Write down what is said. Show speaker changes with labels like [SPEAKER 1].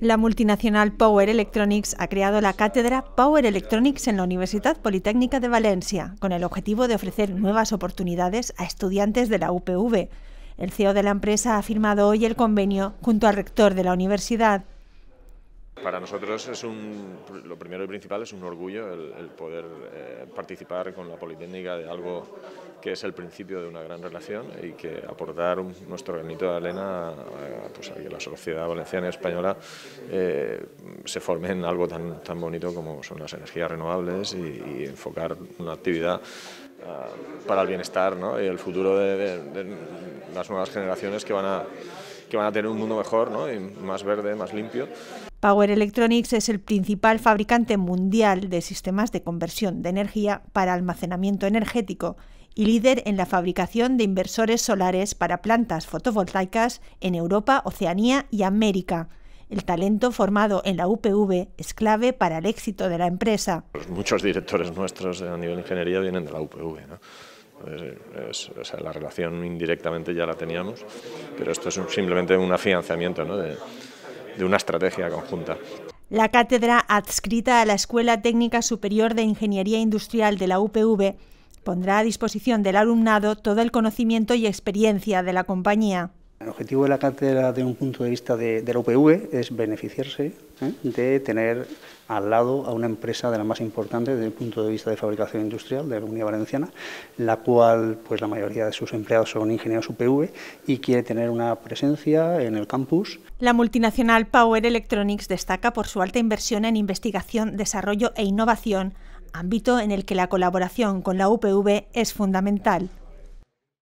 [SPEAKER 1] La multinacional Power Electronics ha creado la cátedra Power Electronics en la Universidad Politécnica de Valencia, con el objetivo de ofrecer nuevas oportunidades a estudiantes de la UPV. El CEO de la empresa ha firmado hoy el convenio junto al rector de la universidad,
[SPEAKER 2] para nosotros es un, lo primero y principal es un orgullo el, poder eh, participar con la Politécnica de algo que es el principio de una gran relación y que aportar nuestro granito de arena a, pues, que la sociedad valenciana y española eh, se forme en algo tan, tan bonito como son las energías renovables y, enfocar una actividad eh, para el bienestar ¿no? y el futuro de, las nuevas generaciones que van a que van a tener un mundo mejor, ¿no? y más verde, más limpio.
[SPEAKER 1] Power Electronics es el principal fabricante mundial de sistemas de conversión de energía para almacenamiento energético y líder en la fabricación de inversores solares para plantas fotovoltaicas en Europa, Oceanía y América. El talento formado en la UPV es clave para el éxito de la empresa.
[SPEAKER 2] Pues muchos directores nuestros eh, a nivel de ingeniería vienen de la UPV. Pues, eh, o sea, la relación indirectamente ya la teníamos, pero esto es simplemente un afianzamiento de una estrategia conjunta.
[SPEAKER 1] La cátedra adscrita a la Escuela Técnica Superior de Ingeniería Industrial de la UPV pondrá a disposición del alumnado todo el conocimiento y experiencia de la compañía.
[SPEAKER 3] El objetivo de la cátedra, de un punto de vista de, la UPV, es beneficiarse ¿eh? de tener al lado a una empresa de la más importante desde el punto de vista de fabricación industrial de la Comunidad Valenciana, la cual pues la mayoría de sus empleados son ingenieros UPV y quiere tener una presencia en el campus.
[SPEAKER 1] La multinacional Power Electronics destaca por su alta inversión en investigación, desarrollo e innovación, ámbito en el que la colaboración con la UPV es fundamental.